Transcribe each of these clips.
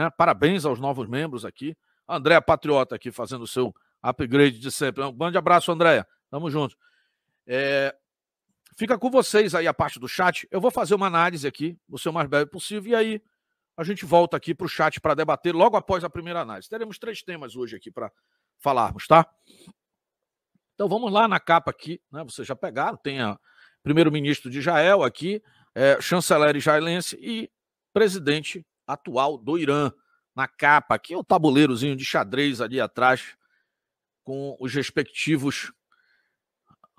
Né? Parabéns aos novos membros aqui. Andréa Patriota aqui fazendo o seu upgrade de sempre. Um grande abraço, Andréa. Tamo junto. É... Fica com vocês aí a parte do chat. Eu vou fazer uma análise aqui, o seu mais breve possível, e aí a gente volta aqui para o chat para debater logo após a primeira análise. Teremos três temas hoje aqui para falarmos, tá? Então vamos lá na capa aqui, né? Vocês já pegaram, tem a primeiro-ministro de Israel aqui, é, chanceler israelense e presidente atual do Irã. Na capa, aqui é o tabuleirozinho de xadrez ali atrás, com os respectivos,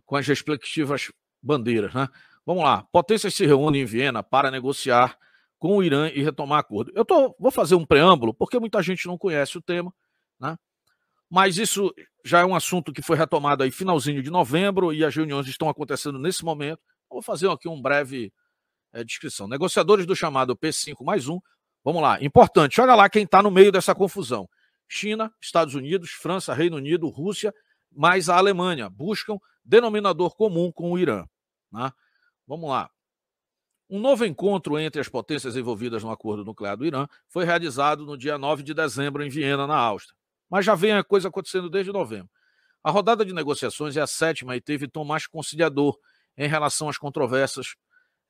com as respectivas bandeiras, né? Vamos lá, potências se reúnem em Viena para negociar com o Irã e retomar acordo. Eu tô, vou fazer um preâmbulo, porque muita gente não conhece o tema, né? Mas isso já é um assunto que foi retomado aí finalzinho de novembro e as reuniões estão acontecendo nesse momento. Vou fazer aqui um breve é, descrição. Negociadores do chamado P5 mais um Vamos lá, importante. Olha lá quem está no meio dessa confusão: China, Estados Unidos, França, Reino Unido, Rússia, mais a Alemanha buscam denominador comum com o Irã. Né? Vamos lá. Um novo encontro entre as potências envolvidas no acordo nuclear do Irã foi realizado no dia 9 de dezembro em Viena, na Áustria. Mas já vem a coisa acontecendo desde novembro. A rodada de negociações é a sétima e teve tom mais conciliador em relação às controvérsias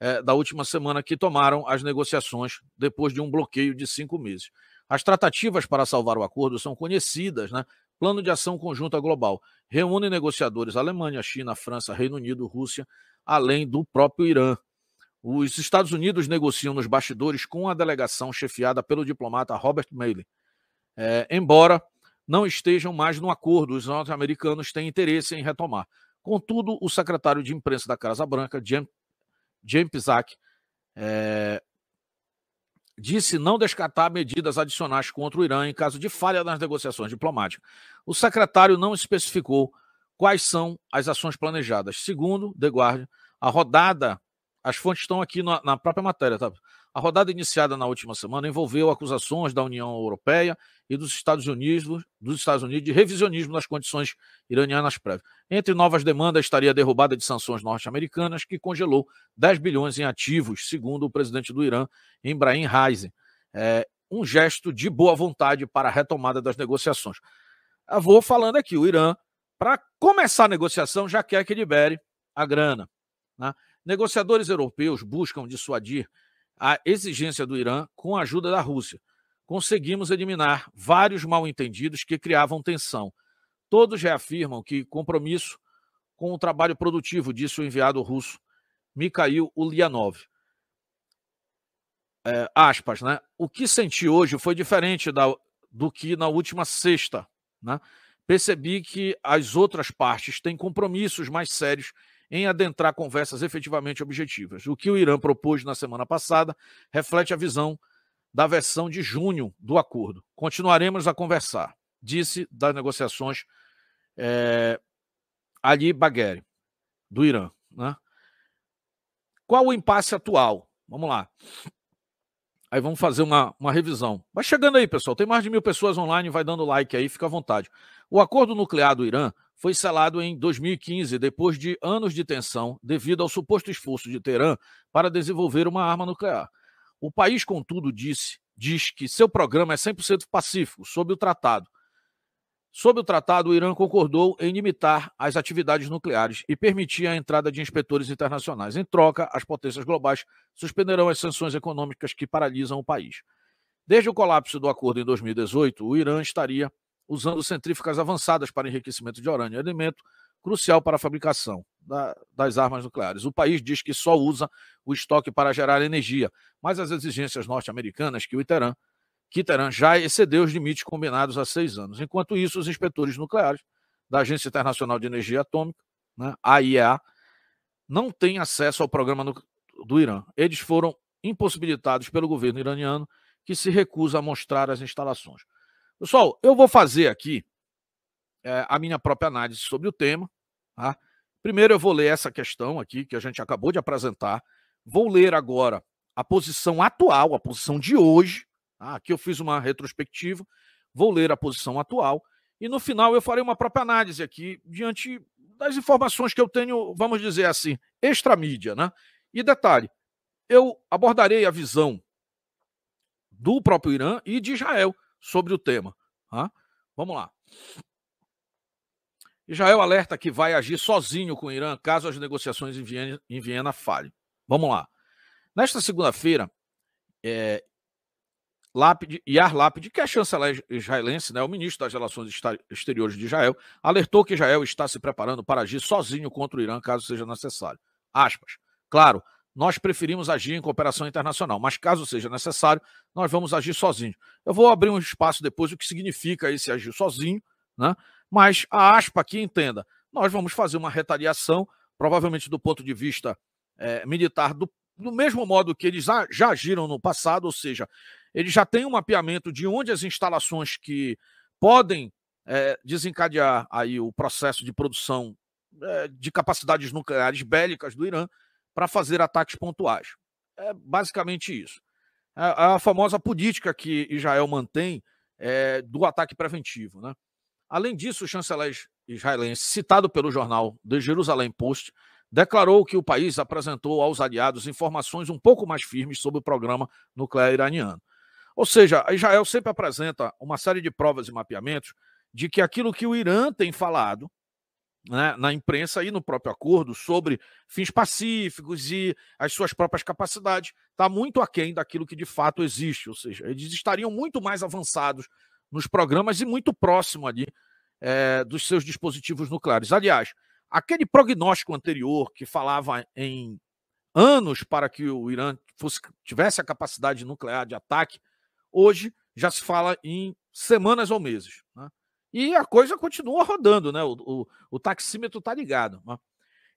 é, da última semana que tomaram as negociações depois de um bloqueio de cinco meses. As tratativas para salvar o acordo são conhecidas, né? Plano de Ação Conjunta Global reúne negociadores Alemanha, China, França, Reino Unido, Rússia, além do próprio Irã. Os Estados Unidos negociam nos bastidores com a delegação chefiada pelo diplomata Robert Maley. É, embora não estejam mais no acordo, os norte-americanos têm interesse em retomar. Contudo, o secretário de imprensa da Casa Branca, Jim James Pizak, é, eh, disse não descartar medidas adicionais contra o Irã em caso de falha nas negociações diplomáticas. O secretário não especificou quais são as ações planejadas. Segundo The Guardian, a rodada, as fontes estão aqui na, na própria matéria, tá? A rodada iniciada na última semana envolveu acusações da União Europeia e dos Estados Unidos, dos Estados Unidos de revisionismo das condições iranianas prévias. Entre novas demandas estaria a derrubada de sanções norte-americanas, que congelou 10 bilhões em ativos, segundo o presidente do Irã, Ibrahim Reisen. É, um gesto de boa vontade para a retomada das negociações. Eu vou falando aqui, o Irã, para começar a negociação, já quer que libere a grana. Né? Negociadores europeus buscam dissuadir à exigência do Irã com a ajuda da Rússia. Conseguimos eliminar vários mal-entendidos que criavam tensão. Todos reafirmam que compromisso com o trabalho produtivo, disse o enviado russo Mikhail Ulyanov. É, aspas, né? O que senti hoje foi diferente da, do que na última sexta, né? Percebi que as outras partes têm compromissos mais sérios em adentrar conversas efetivamente objetivas. O que o Irã propôs na semana passada reflete a visão da versão de junho do acordo. Continuaremos a conversar, disse das negociações é, Ali Bagheri, do Irã. Né? Qual o impasse atual? Vamos lá. Aí vamos fazer uma, uma revisão. Vai chegando aí, pessoal. Tem mais de mil pessoas online, vai dando like aí, fica à vontade. O acordo nuclear do Irã foi selado em 2015, depois de anos de tensão devido ao suposto esforço de Teerã para desenvolver uma arma nuclear. O país, contudo, disse, diz que seu programa é 100% pacífico, sob o tratado. Sob o tratado, o Irã concordou em limitar as atividades nucleares e permitir a entrada de inspetores internacionais. Em troca, as potências globais suspenderão as sanções econômicas que paralisam o país. Desde o colapso do acordo em 2018, o Irã estaria usando centrífugas avançadas para enriquecimento de urânio, elemento crucial para a fabricação da, das armas nucleares. O país diz que só usa o estoque para gerar energia, mas as exigências norte-americanas que o Iterã, que Iterã já excedeu os limites combinados há seis anos. Enquanto isso, os inspetores nucleares da Agência Internacional de Energia Atômica, né, AIEA, não têm acesso ao programa no, do Irã. Eles foram impossibilitados pelo governo iraniano, que se recusa a mostrar as instalações. Pessoal, eu vou fazer aqui é, a minha própria análise sobre o tema. Tá? Primeiro eu vou ler essa questão aqui que a gente acabou de apresentar. Vou ler agora a posição atual, a posição de hoje. Tá? Aqui eu fiz uma retrospectiva. Vou ler a posição atual. E no final eu farei uma própria análise aqui diante das informações que eu tenho, vamos dizer assim, extramídia. Né? E detalhe, eu abordarei a visão do próprio Irã e de Israel sobre o tema. Tá? Vamos lá. Israel alerta que vai agir sozinho com o Irã caso as negociações em Viena, em Viena falhem. Vamos lá. Nesta segunda-feira, é, eh, Lápide, Yar Lapid, que é chanceler israelense, né, o ministro das Relações Exteriores de Israel, alertou que Israel está se preparando para agir sozinho contra o Irã caso seja necessário. Aspas. Claro, nós preferimos agir em cooperação internacional, mas caso seja necessário, nós vamos agir sozinhos. Eu vou abrir um espaço depois o que significa esse agir sozinho, né? mas a aspa aqui entenda, nós vamos fazer uma retaliação, provavelmente do ponto de vista é, militar, do, do mesmo modo que eles já, já agiram no passado, ou seja, eles já têm um mapeamento de onde as instalações que podem é, desencadear aí o processo de produção é, de capacidades nucleares bélicas do Irã para fazer ataques pontuais. É basicamente isso. A, a famosa política que Israel mantém é, do ataque preventivo. Né? Além disso, o chanceler israelense, citado pelo jornal The Jerusalem Post, declarou que o país apresentou aos aliados informações um pouco mais firmes sobre o programa nuclear iraniano. Ou seja, Israel sempre apresenta uma série de provas e mapeamentos de que aquilo que o Irã tem falado né, na imprensa e no próprio acordo sobre fins pacíficos e as suas próprias capacidades, está muito aquém daquilo que de fato existe. Ou seja, eles estariam muito mais avançados nos programas e muito próximo ali é, dos seus dispositivos nucleares. Aliás, aquele prognóstico anterior que falava em anos para que o Irã fosse, tivesse a capacidade nuclear de ataque, hoje já se fala em semanas ou meses. E a coisa continua rodando, né? O, o, o taxímetro está ligado. Né.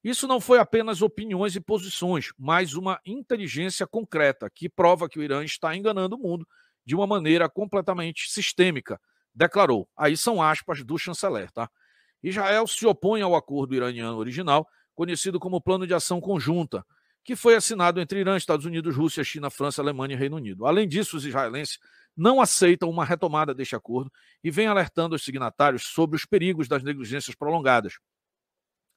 Isso não foi apenas opiniões e posições, mas uma inteligência concreta que prova que o Irã está enganando o mundo de uma maneira completamente sistêmica, declarou. Aí são aspas do chanceler, tá? Israel se opõe ao acordo iraniano original, conhecido como Plano de Ação Conjunta, que foi assinado entre Irã, Estados Unidos, Rússia, China, França, Alemanha e Reino Unido. Além disso, os israelenses não aceitam uma retomada deste acordo e vêm alertando os signatários sobre os perigos das negligências prolongadas,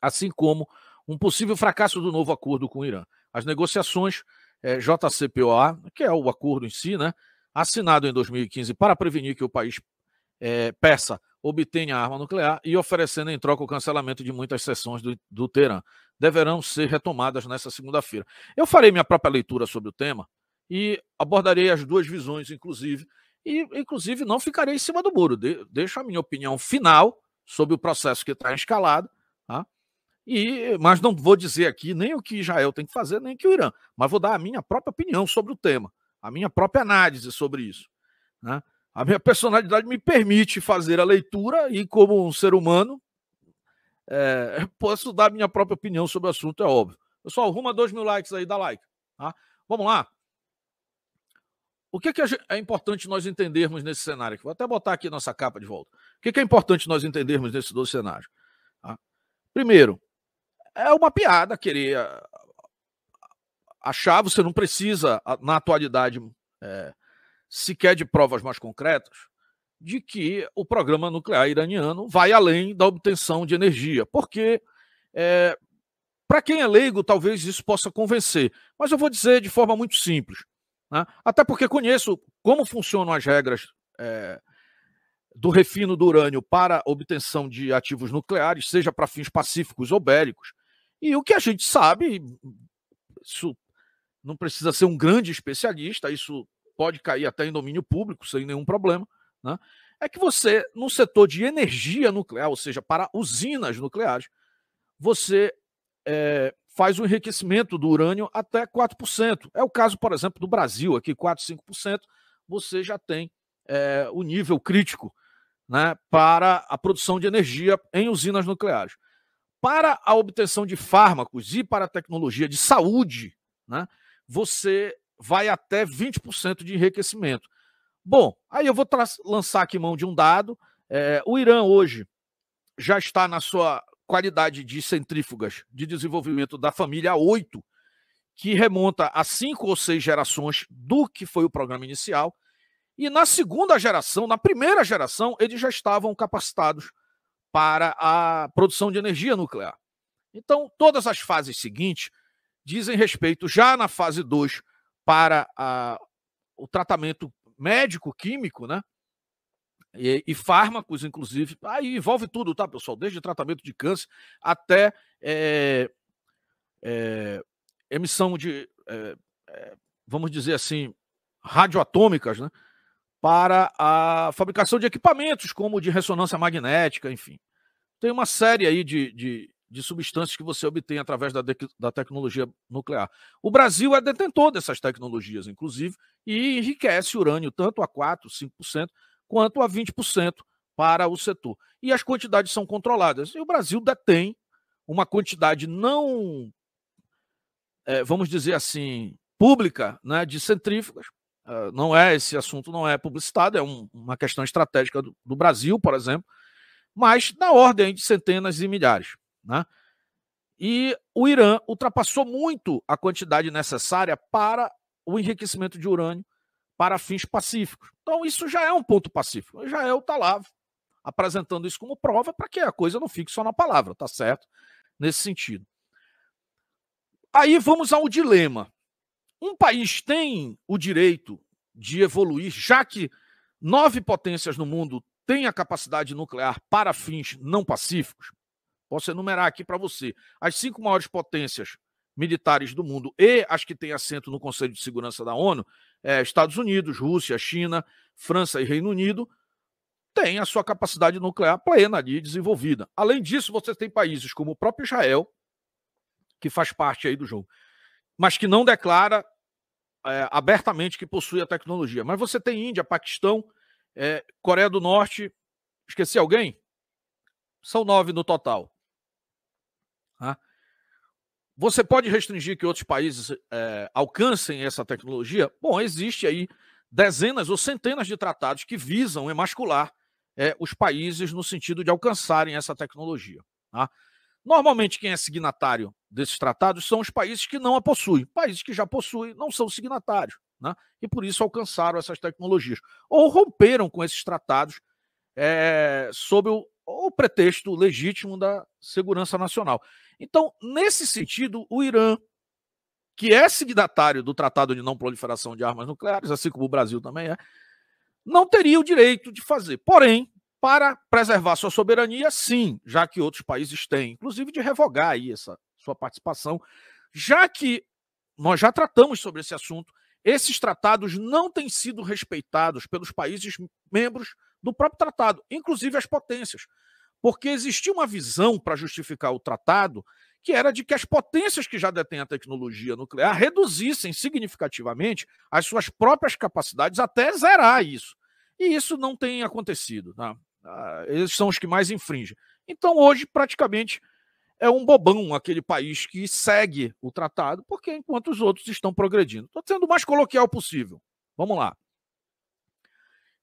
assim como um possível fracasso do novo acordo com o Irã. As negociações é, eh, JCPOA, que é o acordo em si, né, assinado em 2015 para prevenir que o país é, peça obtém a arma nuclear e oferecendo em troca o cancelamento de muitas sessões do, do Teherã. Deverão ser retomadas nesta segunda-feira. Eu farei minha própria leitura sobre o tema e abordarei as duas visões, inclusive, e inclusive não ficarei em cima do muro. De, deixo a minha opinião final sobre o processo que está escalado, tá? E, mas não vou dizer aqui nem o que Israel tem que fazer, nem o que o Irã, mas vou dar a minha própria opinião sobre o tema, a minha própria análise sobre isso. Né? A minha personalidade me permite fazer a leitura e, como um ser humano, é, posso dar minha própria opinião sobre o assunto, é óbvio. Pessoal, arruma dois mil likes aí, dá like. Tá? Vamos lá. O que, que é importante nós entendermos nesse cenário? Vou até botar aqui nossa capa de volta. O que, é importante nós entendermos nesses dois cenários? Tá? Primeiro, é uma piada querer ah, achar, você não precisa, ah, na atualidade, é, sequer de provas mais concretas, de que o programa nuclear iraniano vai além da obtenção de energia. Porque, é, eh, para quem é leigo, talvez isso possa convencer, mas eu vou dizer de forma muito simples. Né? Até porque conheço como funcionam as regras é, do refino do urânio para obtenção de ativos nucleares, seja para fins pacíficos ou bélicos. E o que a gente sabe, isso não precisa ser um grande especialista, isso pode cair até em domínio público sem nenhum problema, né? é que você, no setor de energia nuclear, ou seja, para usinas nucleares, você é, faz o um enriquecimento do urânio até 4%. É o caso, por exemplo, do Brasil, aqui 4%, 5%, você já tem é, o nível crítico né, para a produção de energia em usinas nucleares. Para a obtenção de fármacos e para a tecnologia de saúde, né, você vai até 20% de enriquecimento. Bom, aí eu vou lançar aqui mão de um dado. É, o Irã hoje já está na sua qualidade de centrífugas de desenvolvimento da família 8, que remonta a cinco ou seis gerações do que foi o programa inicial. E na segunda geração, na primeira geração, eles já estavam capacitados para a produção de energia nuclear. Então, todas as fases seguintes dizem respeito, já na fase 2, para a, o tratamento médico-químico, né? E, e, fármacos, inclusive. Aí envolve tudo, tá, pessoal? Desde tratamento de câncer até é, é, emissão de, é, vamos dizer assim, radioatômicas, né? Para a fabricação de equipamentos, como de ressonância magnética, enfim. Tem uma série aí de, de, de substâncias que você obtém através da, da tecnologia nuclear. O Brasil é detentor dessas tecnologias, inclusive, e enriquece urânio tanto a 4%, 5%, quanto a 20% para o setor. E as quantidades são controladas. E o Brasil detém uma quantidade não, é, vamos dizer assim, pública né, de centrífugas. Uh, não é esse assunto não é publicitado, é um, uma questão estratégica do, do Brasil, por exemplo, mas na ordem de centenas e milhares. Né? E o Irã ultrapassou muito a quantidade necessária para o enriquecimento de urânio para fins pacíficos. Então, isso já é um ponto pacífico. Já é o Talav apresentando isso como prova para que a coisa não fique só na palavra, tá certo? Nesse sentido. Aí vamos ao dilema. Um país tem o direito de evoluir, já que nove potências no mundo têm a capacidade nuclear para fins não pacíficos? Posso enumerar aqui para você. As cinco maiores potências militares do mundo e as que têm assento no Conselho de Segurança da ONU, é, Estados Unidos, Rússia, China, França e Reino Unido, têm a sua capacidade nuclear plena ali desenvolvida. Além disso, você tem países como o próprio Israel, que faz parte aí do jogo, mas que não declara é, abertamente que possui a tecnologia. Mas você tem Índia, Paquistão, é, Coreia do Norte, esqueci alguém? São nove no total. Tá? Você pode restringir que outros países é, alcancem essa tecnologia? Bom, existe aí dezenas ou centenas de tratados que visam emascular é, os países no sentido de alcançarem essa tecnologia. Tá? Normalmente, quem é signatário desses tratados são os países que não a possuem. Países que já possuem não são signatários, né? e por isso alcançaram essas tecnologias. Ou romperam com esses tratados é, sob o, o pretexto legítimo da segurança nacional. Então, nesse sentido, o Irã, que é signatário do Tratado de Não Proliferação de Armas Nucleares, assim como o Brasil também é, não teria o direito de fazer. Porém, para preservar sua soberania, sim, já que outros países têm, inclusive de revogar aí essa sua participação, já que nós já tratamos sobre esse assunto, esses tratados não têm sido respeitados pelos países membros do próprio tratado, inclusive as potências. Porque existia uma visão para justificar o tratado que era de que as potências que já detêm a tecnologia nuclear reduzissem significativamente as suas próprias capacidades até zerar isso. E isso não tem acontecido. Tá? Ah, eles são os que mais infringem. Então, hoje, praticamente, é um bobão aquele país que segue o tratado, porque enquanto os outros estão progredindo. Estou sendo o mais coloquial possível. Vamos lá.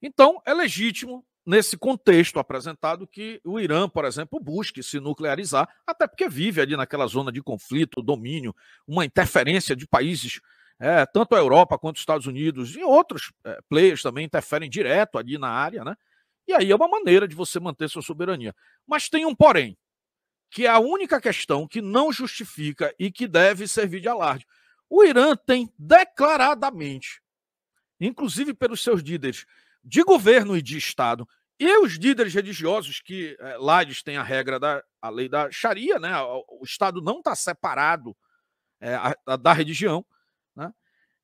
Então, é legítimo, nesse contexto apresentado, que o Irã, por exemplo, busque se nuclearizar, até porque vive ali naquela zona de conflito, domínio, uma interferência de países é, tanto a Europa quanto os Estados Unidos e outros é, players também interferem direto ali na área, né? E aí é uma maneira de você manter sua soberania. Mas tem um porém, que é a única questão que não justifica e que deve servir de alarde. O Irã tem declaradamente, inclusive pelos seus líderes de governo e de Estado. E os líderes religiosos, que é, lá eles têm a regra da a lei da Sharia, né? o Estado não está separado é, a, a, da religião, né?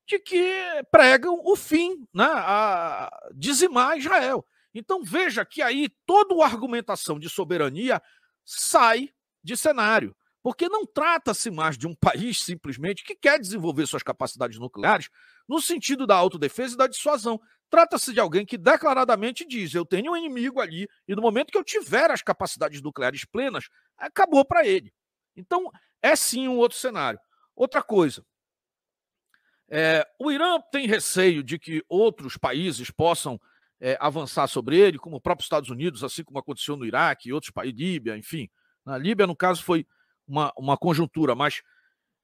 de que pregam o fim, né? a dizimar Israel. Então veja que aí toda a argumentação de soberania sai de cenário, porque não trata-se mais de um país simplesmente que quer desenvolver suas capacidades nucleares no sentido da autodefesa e da dissuasão. Trata-se de alguém que declaradamente diz: eu tenho um inimigo ali, e no momento que eu tiver as capacidades nucleares plenas, acabou para ele. Então, é sim um outro cenário. Outra coisa. É, o Irã tem receio de que outros países possam é, avançar sobre ele, como o próprio Estados Unidos, assim como aconteceu no Iraque e outros países, Líbia, enfim. Na Líbia, no caso, foi uma, uma conjuntura, mas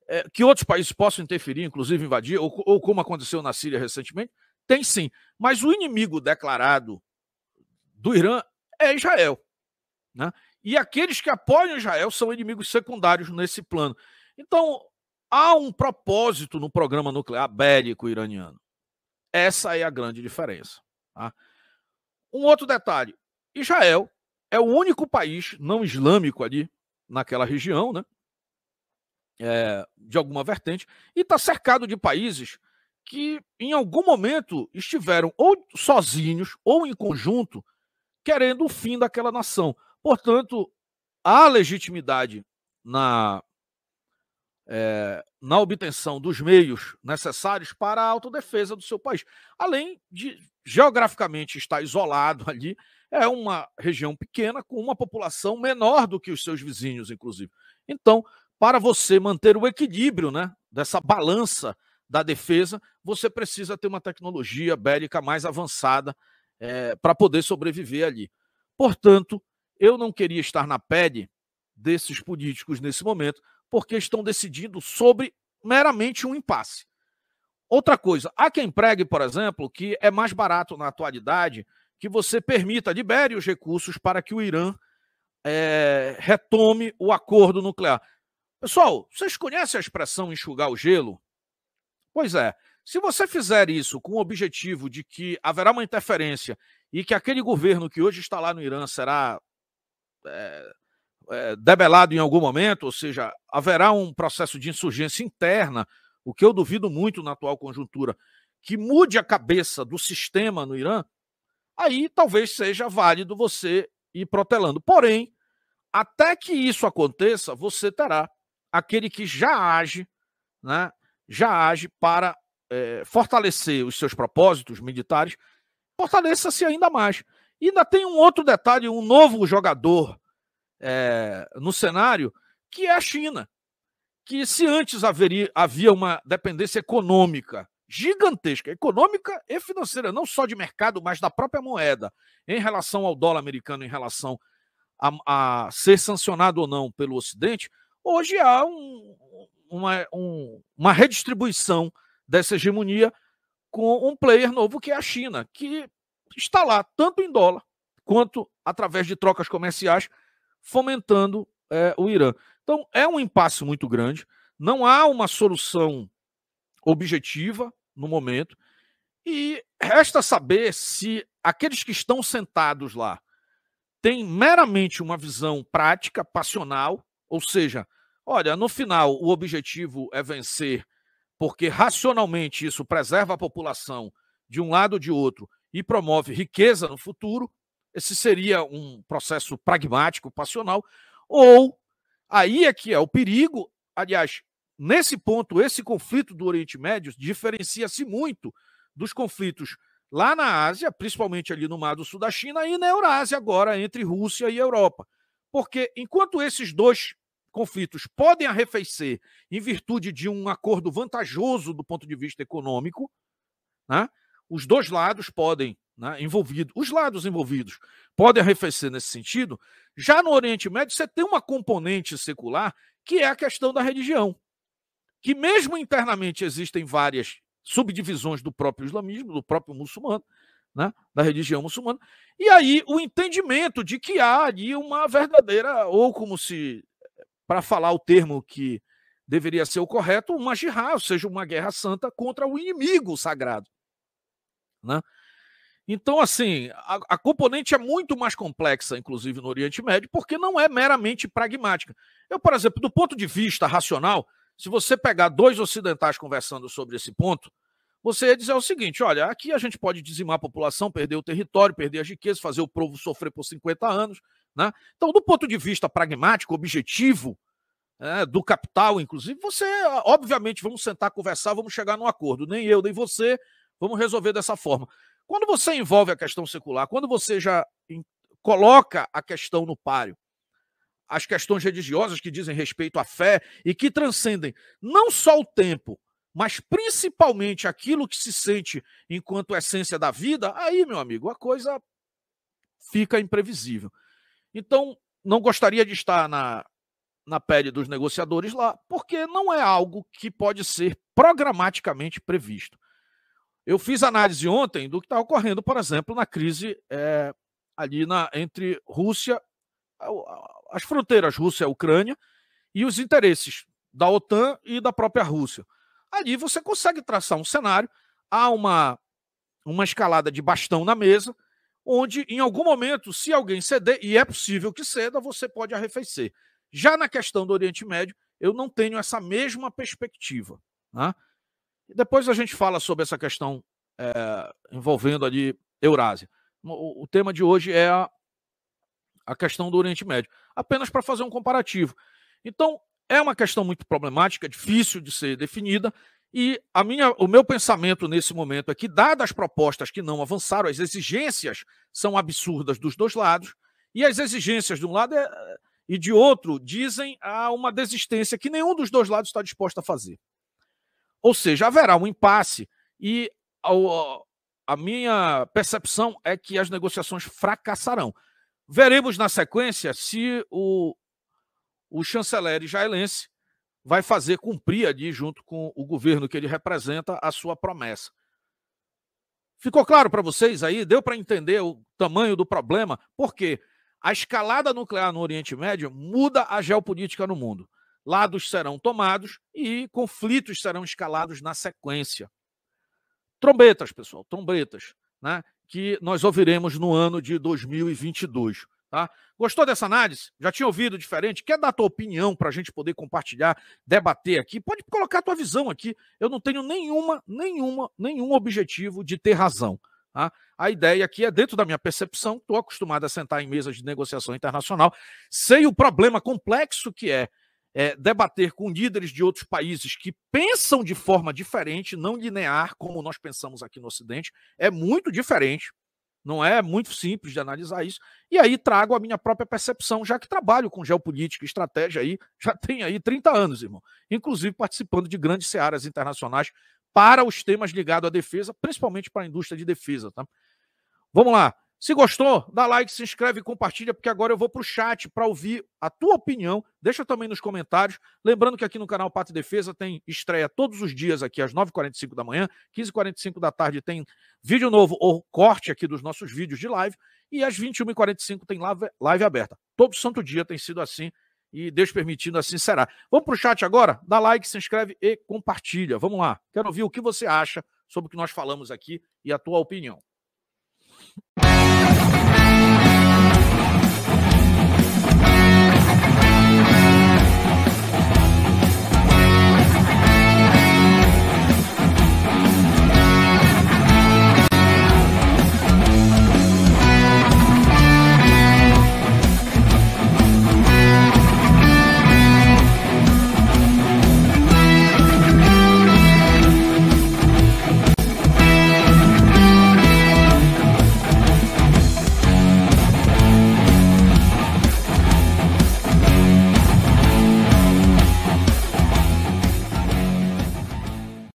é, que outros países possam interferir, inclusive invadir, ou, ou como aconteceu na Síria recentemente, tem sim. Mas o inimigo declarado do Irã é Israel. Né? E aqueles que apoiam Israel são inimigos secundários nesse plano. Então, há um propósito no programa nuclear bélico iraniano. Essa é a grande diferença. Tá? Um outro detalhe: Israel é o único país não islâmico ali, naquela região, né? É, de alguma vertente, e está cercado de países que em algum momento estiveram ou sozinhos ou em conjunto querendo o fim daquela nação. Portanto, há legitimidade na, é, na obtenção dos meios necessários para a autodefesa do seu país. Além de geograficamente estar isolado ali, é uma região pequena com uma população menor do que os seus vizinhos, inclusive. Então, para você manter o equilíbrio né, dessa balança da defesa, você precisa ter uma tecnologia bélica mais avançada é, eh, para poder sobreviver ali. Portanto, eu não queria estar na pele desses políticos nesse momento, porque estão decidindo sobre meramente um impasse. Outra coisa, há quem pregue, por exemplo, que é mais barato na atualidade que você permita, libere os recursos para que o Irã é, retome o acordo nuclear. Pessoal, vocês conhecem a expressão enxugar o gelo? Pois é, se você fizer isso com o objetivo de que haverá uma interferência e que aquele governo que hoje está lá no Irã será é, é, debelado em algum momento, ou seja, haverá um processo de insurgência interna, o que eu duvido muito na atual conjuntura, que mude a cabeça do sistema no Irã, aí talvez seja válido você ir protelando. Porém, até que isso aconteça, você terá aquele que já age né, já age para é, fortalecer os seus propósitos militares, fortaleça-se ainda mais. E ainda tem um outro detalhe, um novo jogador é, no cenário, que é a China. Que se antes haveria, havia uma dependência econômica gigantesca, econômica e financeira, não só de mercado, mas da própria moeda, em relação ao dólar americano, em relação a, a ser sancionado ou não pelo Ocidente, hoje há um, uma, um, uma redistribuição dessa hegemonia com um player novo que é a China, que está lá tanto em dólar quanto através de trocas comerciais fomentando é, o Irã. Então é um impasse muito grande, não há uma solução objetiva no momento e resta saber se aqueles que estão sentados lá têm meramente uma visão prática, passional, ou seja, Olha, no final, o objetivo é vencer, porque racionalmente isso preserva a população de um lado ou de outro e promove riqueza no futuro. Esse seria um processo pragmático, passional. Ou, aí é que é o perigo, aliás, nesse ponto, esse conflito do Oriente Médio diferencia-se muito dos conflitos lá na Ásia, principalmente ali no Mar do Sul da China, e na Eurásia, agora entre Rússia e Europa. Porque enquanto esses dois conflitos podem arrefecer em virtude de um acordo vantajoso do ponto de vista econômico, né? os dois lados podem, né, envolvido, os lados envolvidos podem arrefecer nesse sentido. Já no Oriente Médio, você tem uma componente secular que é a questão da religião, que mesmo internamente existem várias subdivisões do próprio islamismo, do próprio muçulmano, né, da religião muçulmana, e aí o entendimento de que há ali uma verdadeira, ou como se para falar o termo que deveria ser o correto, uma jihá, ou seja, uma guerra santa contra o inimigo sagrado. Né? Então, assim, a, a, componente é muito mais complexa, inclusive no Oriente Médio, porque não é meramente pragmática. Eu, por exemplo, do ponto de vista racional, se você pegar dois ocidentais conversando sobre esse ponto, você ia dizer o seguinte: olha, aqui a gente pode dizimar a população, perder o território, perder as riquezas, fazer o povo sofrer por 50 anos, né? Então, do ponto de vista pragmático, objetivo, é, do capital, inclusive, você, obviamente, vamos sentar, conversar, vamos chegar num acordo. Nem eu, nem você, vamos resolver dessa forma. Quando você envolve a questão secular, quando você já coloca a questão no páreo, as questões religiosas que dizem respeito à fé e que transcendem não só o tempo, mas principalmente aquilo que se sente enquanto essência da vida, aí, meu amigo, a coisa fica imprevisível. Então, não gostaria de estar na, na pele dos negociadores lá, porque não é algo que pode ser programaticamente previsto. Eu fiz análise ontem do que está ocorrendo, por exemplo, na crise é, ali na, entre Rússia, as fronteiras Rússia-Ucrânia e os interesses da OTAN e da própria Rússia. Ali você consegue traçar um cenário, há uma, uma escalada de bastão na mesa, onde em algum momento, se alguém ceder, e é possível que ceda, você pode arrefecer. Já na questão do Oriente Médio, eu não tenho essa mesma perspectiva. Né? Depois a gente fala sobre essa questão é, envolvendo ali Eurásia. O, o, tema de hoje é a, a questão do Oriente Médio, apenas para fazer um comparativo. Então, é uma questão muito problemática, difícil de ser definida, e a minha, o meu pensamento nesse momento é que, dadas as propostas que não avançaram, as exigências são absurdas dos dois lados, e as exigências de um lado é, e de outro dizem a uma desistência que nenhum dos dois lados está disposto a fazer. Ou seja, haverá um impasse, e a, a minha percepção é que as negociações fracassarão. Veremos na sequência se o, o chanceler israelense vai fazer cumprir ali, junto com o governo que ele representa, a sua promessa. Ficou claro para vocês aí? Deu para entender o tamanho do problema? Por quê? A escalada nuclear no Oriente Médio muda a geopolítica no mundo. Lados serão tomados e conflitos serão escalados na sequência. Trombetas, pessoal, trombetas, né? Que nós ouviremos no ano de 2022. Tá? Gostou dessa análise? Já tinha ouvido diferente? Quer dar tua opinião para a gente poder compartilhar, debater aqui? Pode colocar tua visão aqui. Eu não tenho nenhuma, nenhuma, nenhum objetivo de ter razão. Tá? A ideia aqui é dentro da minha percepção. Estou acostumado a sentar em mesas de negociação internacional. Sei o problema complexo que é, é debater com líderes de outros países que pensam de forma diferente, não linear, como nós pensamos aqui no Ocidente. É muito diferente. Não é muito simples de analisar isso. E aí trago a minha própria percepção, já que trabalho com geopolítica e estratégia aí, já tem aí 30 anos, irmão. Inclusive participando de grandes searas internacionais para os temas ligados à defesa, principalmente para a indústria de defesa, tá? Vamos lá. Se gostou, dá like, se inscreve e compartilha, porque agora eu vou para o chat para ouvir a tua opinião. Deixa também nos comentários. Lembrando que aqui no canal Pato e Defesa tem estreia todos os dias aqui às 9h45 da manhã, 15h45 da tarde tem vídeo novo ou corte aqui dos nossos vídeos de live. E às 21h45 tem live, live aberta. Todo santo dia tem sido assim e Deus permitindo, assim será. Vamos para o chat agora? Dá like, se inscreve e compartilha. Vamos lá. Quero ouvir o que você acha sobre o que nós falamos aqui e a tua opinião.